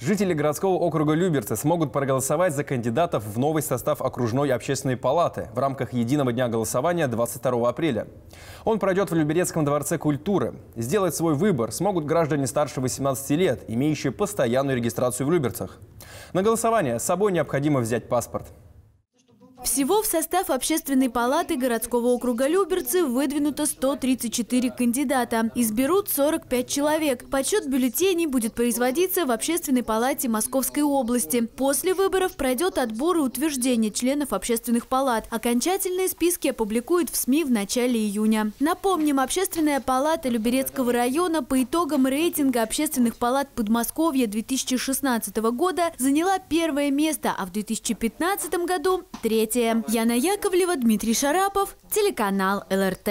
Жители городского округа Люберцы смогут проголосовать за кандидатов в новый состав окружной общественной палаты в рамках единого дня голосования 22 апреля. Он пройдет в Люберецком дворце культуры. Сделать свой выбор смогут граждане старше 18 лет, имеющие постоянную регистрацию в Люберцах. На голосование с собой необходимо взять паспорт. Всего в состав общественной палаты городского округа Люберцы выдвинуто 134 кандидата. Изберут 45 человек. Подсчет бюллетеней будет производиться в общественной палате Московской области. После выборов пройдет отбор и утверждение членов общественных палат. Окончательные списки опубликуют в СМИ в начале июня. Напомним, общественная палата Люберецкого района по итогам рейтинга общественных палат Подмосковья 2016 года заняла первое место, а в 2015 году – третье мероприятия. Яна Яковлева, Дмитрий Шарапов, телеканал ЛРТ.